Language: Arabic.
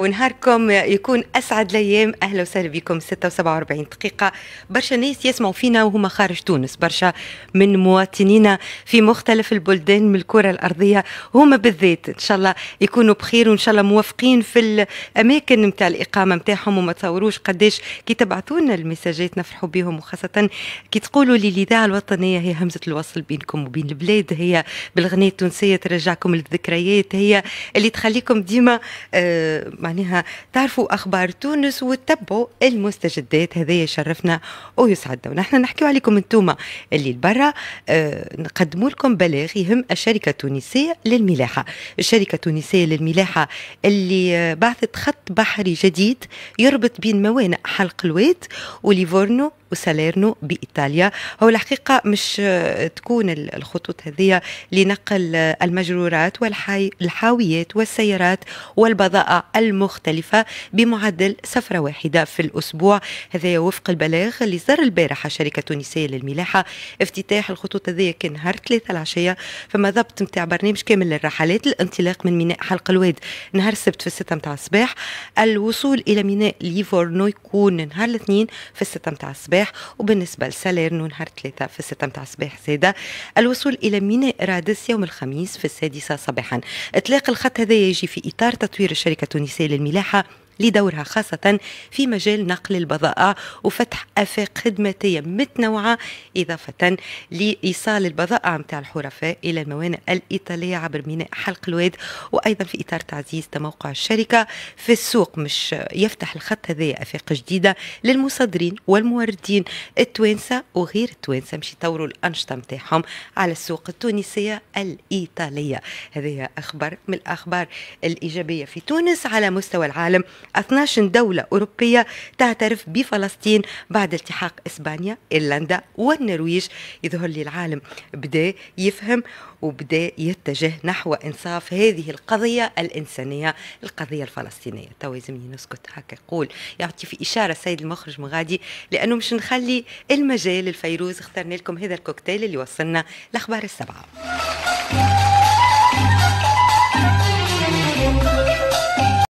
ونهاركم يكون اسعد الايام اهلا وسهلا بكم 46 دقيقه برشا ناس يسمعوا فينا وهما خارج تونس برشا من مواطنينا في مختلف البلدان من الكره الارضيه هما بالذات ان شاء الله يكونوا بخير وان شاء الله موافقين في الاماكن نتاع الاقامه نتاعهم وما تصوروش قداش كي تبعثوا لنا المساجات نفرحوا بهم وخاصه كي تقولوا لي الاذاعه الوطنيه هي همزه الوصل بينكم وبين البلاد هي بالغنيه التونسيه ترجعكم للذكريات هي اللي تخليكم ديما آه معناها تعرفوا اخبار تونس وتتبعوا المستجدات هذا يشرفنا ويسعدنا ونحن نحكيو عليكم انتوما اللي لبرا آه نقدموا لكم بلاغ يهم الشركه التونسيه للملاحه الشركه التونسيه للملاحه اللي آه، بعثت خط بحري جديد يربط بين موانئ حلق الواد وليفورنو وساليرنو بإيطاليا هو الحقيقة مش تكون الخطوط هذه لنقل المجرورات والحاويات والسيارات والبضائع المختلفة بمعدل سفرة واحدة في الأسبوع هذا وفق البلاغ اللي صدر البارحة شركة تونسية للملاحة افتتاح الخطوط هذه كان نهار ثلاثة العشية فما ضبط نتاع برنامج كامل للرحلات الانطلاق من ميناء حلق الواد نهار السبت في الستة نتاع الصباح الوصول إلى ميناء ليفورنو يكون نهار الاثنين في الستة نتاع الصباح الصباح وبالنسبة لساليرنو نهار ثلاثة في الستة متاع الصباح زادة الوصول إلى ميناء رادس يوم الخميس في السادسة صباحا إطلاق الخط هذا يجي في إطار تطوير الشركة التونسية للملاحة لدورها خاصة في مجال نقل البضائع وفتح آفاق خدماتية متنوعة إضافة لإيصال البضائع متاع الحرفاء إلى الموانئ الإيطالية عبر ميناء حلق الواد وأيضا في إطار تعزيز تموقع الشركة في السوق مش يفتح الخط هذا آفاق جديدة للمصدرين والموردين التوانسة وغير التوانسة مش يطوروا الأنشطة متاعهم على السوق التونسية الإيطالية هذه أخبار من الأخبار الإيجابية في تونس على مستوى العالم 12 دولة أوروبية تعترف بفلسطين بعد التحاق إسبانيا إيرلندا والنرويج يظهر لي العالم بدأ يفهم وبدأ يتجه نحو إنصاف هذه القضية الإنسانية القضية الفلسطينية تو يلزمني نسكت هكا يقول يعطي في إشارة السيد المخرج مغادي لأنه مش نخلي المجال الفيروز اخترنا لكم هذا الكوكتيل اللي وصلنا لأخبار السبعة